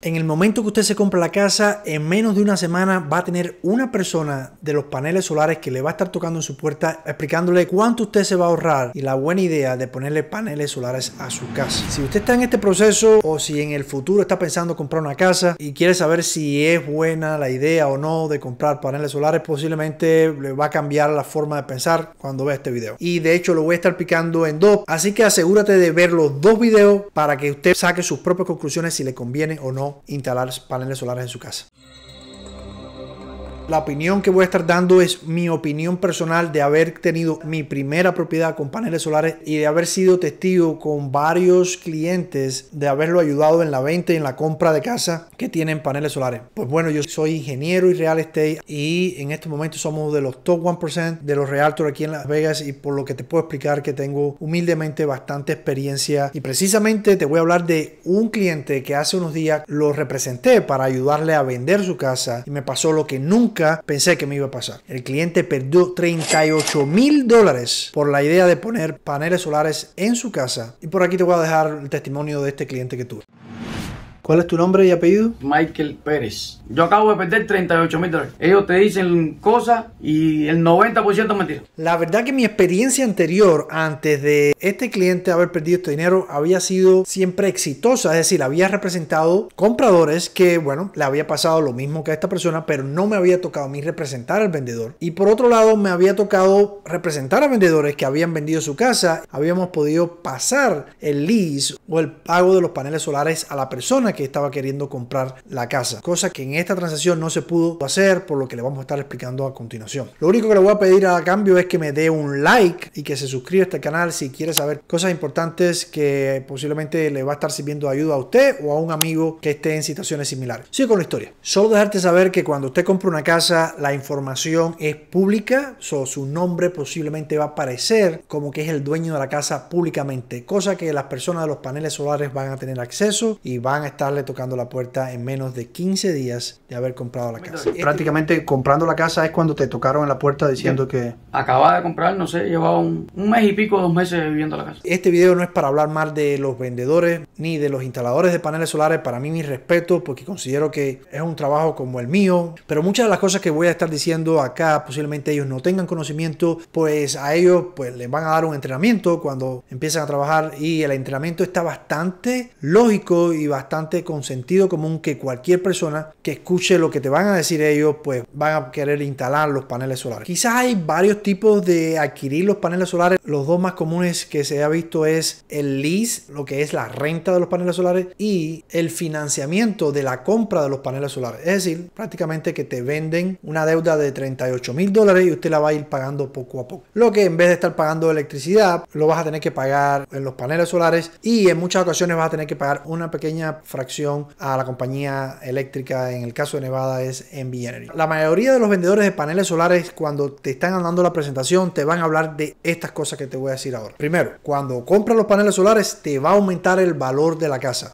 En el momento que usted se compra la casa, en menos de una semana va a tener una persona de los paneles solares que le va a estar tocando en su puerta explicándole cuánto usted se va a ahorrar y la buena idea de ponerle paneles solares a su casa. Si usted está en este proceso o si en el futuro está pensando comprar una casa y quiere saber si es buena la idea o no de comprar paneles solares, posiblemente le va a cambiar la forma de pensar cuando vea este video. Y de hecho lo voy a estar picando en dos, así que asegúrate de ver los dos videos para que usted saque sus propias conclusiones si le conviene o no instalar paneles solares en su casa. La opinión que voy a estar dando es mi opinión personal de haber tenido mi primera propiedad con paneles solares y de haber sido testigo con varios clientes de haberlo ayudado en la venta y en la compra de casa que tienen paneles solares. Pues bueno, yo soy ingeniero y real estate y en este momento somos de los top 1% de los realtors aquí en Las Vegas y por lo que te puedo explicar que tengo humildemente bastante experiencia y precisamente te voy a hablar de un cliente que hace unos días lo representé para ayudarle a vender su casa y me pasó lo que nunca pensé que me iba a pasar. El cliente perdió 38 mil dólares por la idea de poner paneles solares en su casa. Y por aquí te voy a dejar el testimonio de este cliente que tuve. ¿Cuál es tu nombre y apellido? Michael Pérez. Yo acabo de perder 38 mil dólares. Ellos te dicen cosas y el 90% es mentira. La verdad que mi experiencia anterior, antes de este cliente haber perdido este dinero, había sido siempre exitosa. Es decir, había representado compradores que, bueno, le había pasado lo mismo que a esta persona, pero no me había tocado a mí representar al vendedor. Y por otro lado, me había tocado representar a vendedores que habían vendido su casa. Habíamos podido pasar el lease o el pago de los paneles solares a la persona que estaba queriendo comprar la casa, cosa que en esta transacción no se pudo hacer, por lo que le vamos a estar explicando a continuación. Lo único que le voy a pedir a cambio es que me dé un like y que se suscriba a este canal si quiere saber cosas importantes que posiblemente le va a estar sirviendo de ayuda a usted o a un amigo que esté en situaciones similares. Sigo con la historia. Solo dejarte saber que cuando usted compra una casa, la información es pública, su nombre posiblemente va a aparecer como que es el dueño de la casa públicamente, cosa que las personas de los paneles solares van a tener acceso y van a estar le tocando la puerta en menos de 15 días de haber comprado la casa. Prácticamente comprando la casa es cuando te tocaron en la puerta diciendo que... Acababa de comprar, no sé, llevaba un, mes y pico, dos meses viviendo la casa. Este video no es para hablar mal de los vendedores ni de los instaladores de paneles solares. Para mí mi respeto porque considero que es un trabajo como el mío. Pero muchas de las cosas que voy a estar diciendo acá posiblemente ellos no tengan conocimiento, pues a ellos pues les van a dar un entrenamiento cuando empiezan a trabajar y el entrenamiento está bastante lógico y bastante con sentido común que cualquier persona que escuche lo que te van a decir ellos, pues van a querer instalar los paneles solares. Quizás hay varios tipos de adquirir los paneles solares. Los dos más comunes que se ha visto es el lease, lo que es la renta de los paneles solares, y el financiamiento de la compra de los paneles solares. Es decir, prácticamente que te venden una deuda de 38 mil dólares y usted la va a ir pagando poco a poco. Lo que en vez de estar pagando electricidad, lo vas a tener que pagar en los paneles solares y en muchas ocasiones vas a tener que pagar una pequeña a la compañía eléctrica, en el caso de Nevada es en Energy. La mayoría de los vendedores de paneles solares cuando te están dando la presentación te van a hablar de estas cosas que te voy a decir ahora. Primero, cuando compras los paneles solares te va a aumentar el valor de la casa.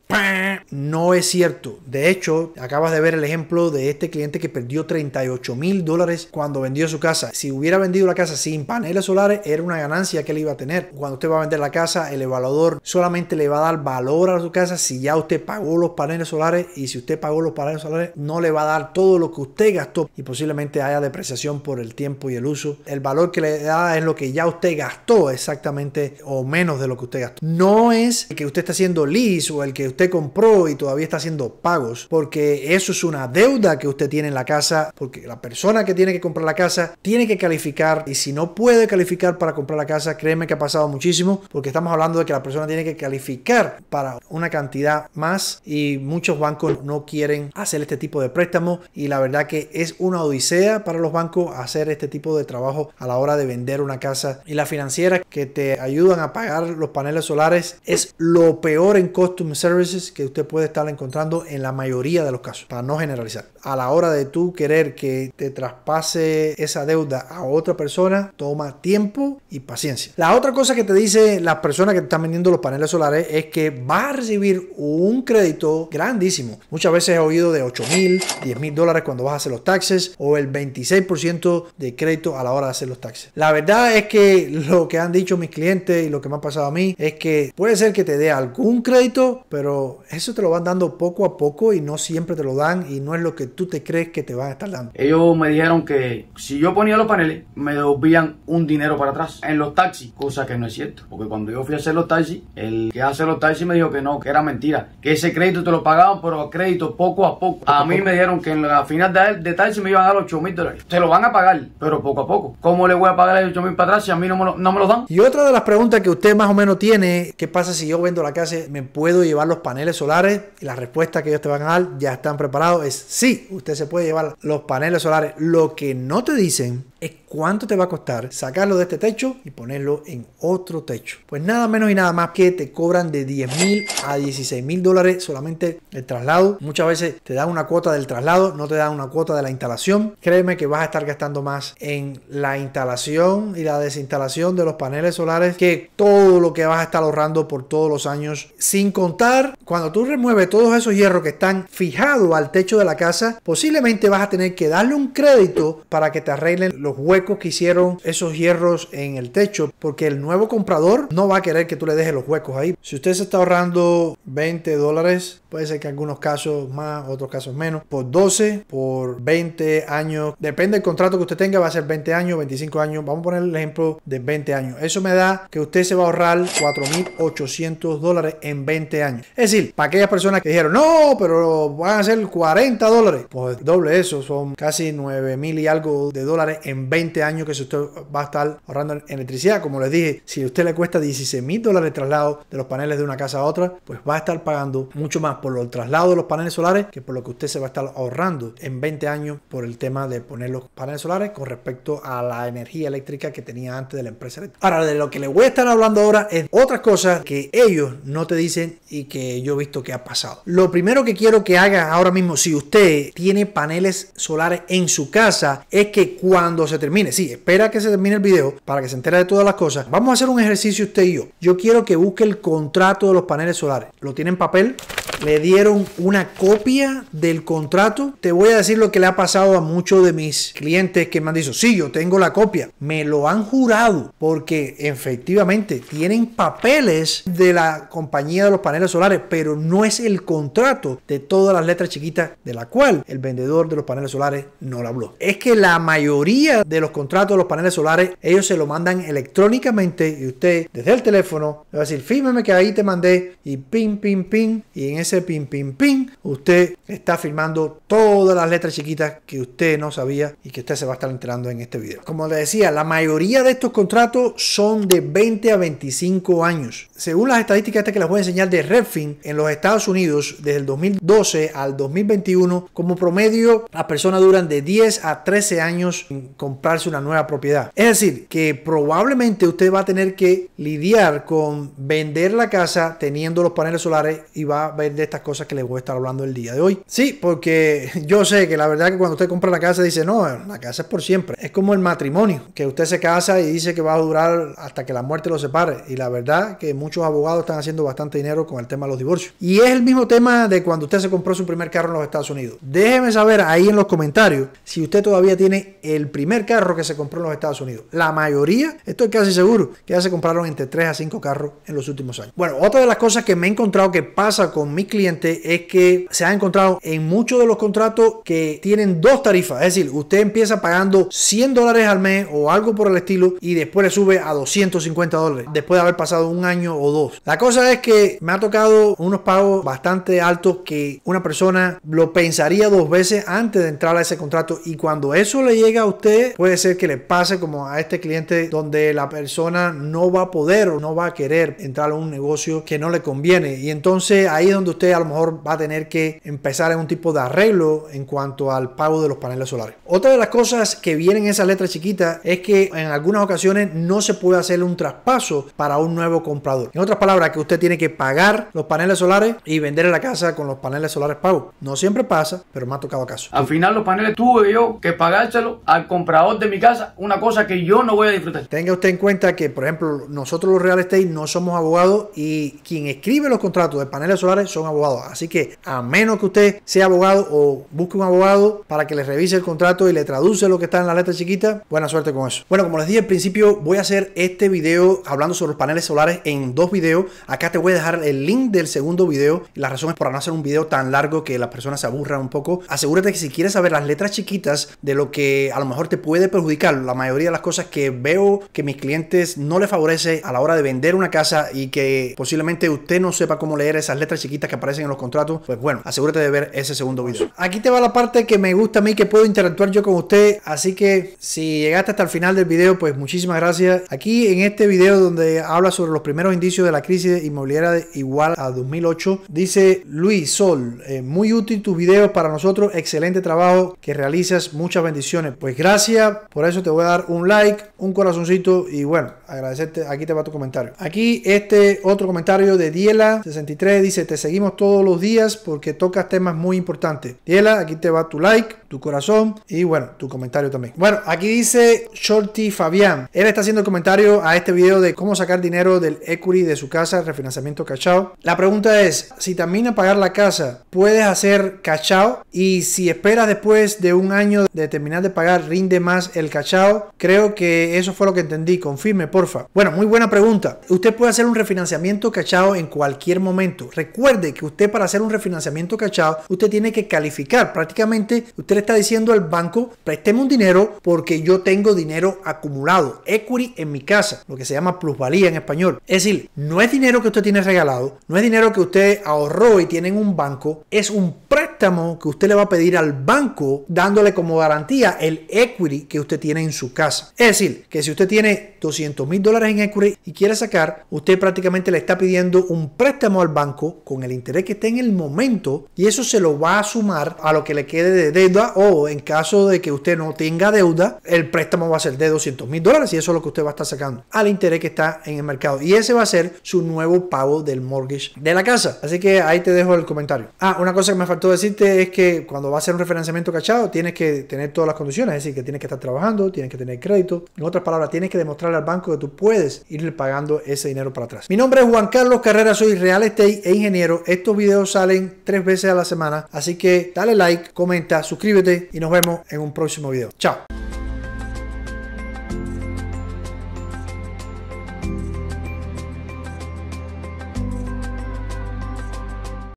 No es cierto. De hecho, acabas de ver el ejemplo de este cliente que perdió 38 mil dólares cuando vendió su casa. Si hubiera vendido la casa sin paneles solares, era una ganancia que él iba a tener. Cuando usted va a vender la casa, el evaluador solamente le va a dar valor a su casa si ya usted pagó los paneles solares y si usted pagó los paneles solares no le va a dar todo lo que usted gastó y posiblemente haya depreciación por el tiempo y el uso. El valor que le da es lo que ya usted gastó exactamente o menos de lo que usted gastó. No es el que usted está haciendo lease o el que usted compró y todavía está haciendo pagos porque eso es una deuda que usted tiene en la casa porque la persona que tiene que comprar la casa tiene que calificar y si no puede calificar para comprar la casa créeme que ha pasado muchísimo porque estamos hablando de que la persona tiene que calificar para una cantidad más y muchos bancos no quieren hacer este tipo de préstamo y la verdad que es una odisea para los bancos hacer este tipo de trabajo a la hora de vender una casa y la financiera que te ayudan a pagar los paneles solares es lo peor en custom services que usted puede estar encontrando en la mayoría de los casos para no generalizar a la hora de tú querer que te traspase esa deuda a otra persona toma tiempo y paciencia la otra cosa que te dice las personas que te están vendiendo los paneles solares es que va a recibir un crédito grandísimo. Muchas veces he oído de 8 mil, 10 mil dólares cuando vas a hacer los taxes o el 26% de crédito a la hora de hacer los taxes. La verdad es que lo que han dicho mis clientes y lo que me ha pasado a mí es que puede ser que te dé algún crédito, pero eso te lo van dando poco a poco y no siempre te lo dan y no es lo que tú te crees que te van a estar dando. Ellos me dijeron que si yo ponía los paneles, me devolvían un dinero para atrás en los taxis, cosa que no es cierto, porque cuando yo fui a hacer los taxis, el que hace los taxis me dijo que no, que era mentira, que ese crédito crédito te lo pagaban, pero crédito poco a poco. A mí me dieron que en la final de, detalle se me iban a dar 8 mil dólares. Se lo van a pagar, pero poco a poco. ¿Cómo le voy a pagar los 8 mil para atrás si a mí no me, lo, los dan? Y otra de las preguntas que usted más o menos tiene, ¿qué pasa si yo vendo la casa? ¿Me puedo llevar los paneles solares? Y la respuesta que ellos te van a dar, ya están preparados, es sí, usted se puede llevar los paneles solares. Lo que no te dicen es cuánto te va a costar sacarlo de este techo y ponerlo en otro techo. Pues nada menos y nada más que te cobran de 10 mil a 16 mil dólares solamente el traslado. Muchas veces te dan una cuota del traslado, no te dan una cuota de la instalación. Créeme que vas a estar gastando más en la instalación y la desinstalación de los paneles solares que todo lo que vas a estar ahorrando por todos los años. Sin contar, cuando tú remueves todos esos hierros que están fijados al techo de la casa, posiblemente vas a tener que darle un crédito para que te arreglen los huecos que hicieron esos hierros en el techo, porque el nuevo comprador no va a querer que tú le dejes los huecos ahí. Si usted se está ahorrando 20 dólares Puede ser que algunos casos más, otros casos menos. Por 12, por 20 años. Depende del contrato que usted tenga, va a ser 20 años, 25 años. Vamos a poner el ejemplo de 20 años. Eso me da que usted se va a ahorrar 4.800 dólares en 20 años. Es decir, para aquellas personas que dijeron, no, pero van a ser 40 dólares. Pues doble eso, son casi 9.000 y algo de dólares en 20 años que usted va a estar ahorrando en electricidad. Como les dije, si a usted le cuesta 16.000 dólares traslado de los paneles de una casa a otra, pues va a estar pagando mucho más por el traslado de los paneles solares que por lo que usted se va a estar ahorrando en 20 años por el tema de poner los paneles solares con respecto a la energía eléctrica que tenía antes de la empresa. Ahora, de lo que le voy a estar hablando ahora es otras cosas que ellos no te dicen y que yo he visto que ha pasado. Lo primero que quiero que haga ahora mismo, si usted tiene paneles solares en su casa, es que cuando se termine, sí, espera que se termine el video para que se entere de todas las cosas. Vamos a hacer un ejercicio usted y yo. Yo quiero que busque el contrato de los paneles solares. ¿Lo tiene en papel? Le dieron una copia del contrato. Te voy a decir lo que le ha pasado a muchos de mis clientes que me han dicho, sí, yo tengo la copia. Me lo han jurado porque efectivamente tienen papeles de la compañía de los paneles solares, pero no es el contrato de todas las letras chiquitas de la cual el vendedor de los paneles solares no lo habló. Es que la mayoría de los contratos de los paneles solares, ellos se lo mandan electrónicamente y usted desde el teléfono le va a decir, fírmeme que ahí te mandé y pim, pim, pim, Y en ese ping pin, pim. usted está firmando todas las letras chiquitas que usted no sabía y que usted se va a estar enterando en este video. Como le decía, la mayoría de estos contratos son de 20 a 25 años. Según las estadísticas que les voy a enseñar de Redfin en los Estados Unidos, desde el 2012 al 2021, como promedio, las personas duran de 10 a 13 años en comprarse una nueva propiedad. Es decir, que probablemente usted va a tener que lidiar con vender la casa teniendo los paneles solares y va a ver de estas cosas que les voy a estar hablando el día de hoy. Sí, porque yo sé que la verdad que cuando usted compra la casa dice, no, la casa es por siempre. Es como el matrimonio, que usted se casa y dice que va a durar hasta que la muerte lo separe. Y la verdad que muchos abogados están haciendo bastante dinero con el tema de los divorcios. Y es el mismo tema de cuando usted se compró su primer carro en los Estados Unidos. Déjeme saber ahí en los comentarios si usted todavía tiene el primer carro que se compró en los Estados Unidos. La mayoría, estoy casi seguro, que ya se compraron entre 3 a 5 carros en los últimos años. Bueno, otra de las cosas que me he encontrado que pasa con mi cliente es que se ha encontrado en muchos de los contratos que tienen dos tarifas. Es decir, usted empieza pagando 100 dólares al mes o algo por el estilo y después le sube a 250 dólares después de haber pasado un año o dos. La cosa es que me ha tocado unos pagos bastante altos que una persona lo pensaría dos veces antes de entrar a ese contrato y cuando eso le llega a usted puede ser que le pase como a este cliente donde la persona no va a poder o no va a querer entrar a un negocio que no le conviene y entonces ahí es donde usted a lo mejor va a tener que empezar en un tipo de arreglo en cuanto al pago de los paneles solares. Otra de las cosas que vienen en esa letra chiquita es que en algunas ocasiones no se puede hacer un traspaso para un nuevo comprador. En otras palabras, que usted tiene que pagar los paneles solares y vender la casa con los paneles solares pagos. No siempre pasa, pero me ha tocado caso. Al final los paneles tuve yo que pagárselo al comprador de mi casa, una cosa que yo no voy a disfrutar. Tenga usted en cuenta que, por ejemplo, nosotros los real estate no somos abogados y quien escribe los contratos de paneles solares son abogado Así que a menos que usted sea abogado o busque un abogado para que le revise el contrato y le traduce lo que está en la letra chiquita, buena suerte con eso. Bueno, como les dije al principio, voy a hacer este vídeo hablando sobre los paneles solares en dos vídeos Acá te voy a dejar el link del segundo vídeo La razón es para no hacer un vídeo tan largo que las personas se aburran un poco. Asegúrate que si quieres saber las letras chiquitas de lo que a lo mejor te puede perjudicar, la mayoría de las cosas que veo que mis clientes no le favorece a la hora de vender una casa y que posiblemente usted no sepa cómo leer esas letras chiquitas aparecen en los contratos, pues bueno, asegúrate de ver ese segundo video. Aquí te va la parte que me gusta a mí, que puedo interactuar yo con usted, así que si llegaste hasta el final del video, pues muchísimas gracias. Aquí en este video donde habla sobre los primeros indicios de la crisis inmobiliaria igual a 2008, dice Luis Sol, eh, muy útil tus videos para nosotros, excelente trabajo que realizas, muchas bendiciones. Pues gracias, por eso te voy a dar un like, un corazoncito y bueno, agradecerte. Aquí te va tu comentario. Aquí este otro comentario de Diela63 dice, te seguimos todos los días porque tocas temas muy importantes. Diela, aquí te va tu like, tu corazón y bueno, tu comentario también. Bueno, aquí dice Shorty Fabián. Él está haciendo el comentario a este video de cómo sacar dinero del equity de su casa, refinanciamiento cachao. La pregunta es, si termina pagar la casa, ¿puedes hacer cachao? Y si esperas después de un año de terminar de pagar, rinde más el cachao. Creo que eso fue lo que entendí. Confirme, bueno, muy buena pregunta. Usted puede hacer un refinanciamiento cachado en cualquier momento. Recuerde que usted para hacer un refinanciamiento cachado, usted tiene que calificar. Prácticamente usted le está diciendo al banco, présteme un dinero porque yo tengo dinero acumulado, equity en mi casa, lo que se llama plusvalía en español. Es decir, no es dinero que usted tiene regalado, no es dinero que usted ahorró y tiene en un banco, es un préstamo que usted le va a pedir al banco dándole como garantía el equity que usted tiene en su casa. Es decir, que si usted tiene 200 mil dólares en Equity y quiere sacar, usted prácticamente le está pidiendo un préstamo al banco con el interés que está en el momento y eso se lo va a sumar a lo que le quede de deuda o en caso de que usted no tenga deuda, el préstamo va a ser de 200 mil dólares y eso es lo que usted va a estar sacando al interés que está en el mercado. Y ese va a ser su nuevo pago del mortgage de la casa. Así que ahí te dejo el comentario. Ah, una cosa que me faltó decirte es que cuando va a ser un refinanciamiento cachado, tienes que tener todas las condiciones, es decir, que tienes que estar trabajando, tienes que tener crédito. En otras palabras, tienes que demostrarle al banco tú puedes ir pagando ese dinero para atrás. Mi nombre es Juan Carlos Carrera, soy real estate e ingeniero. Estos videos salen tres veces a la semana, así que dale like, comenta, suscríbete y nos vemos en un próximo video. Chao.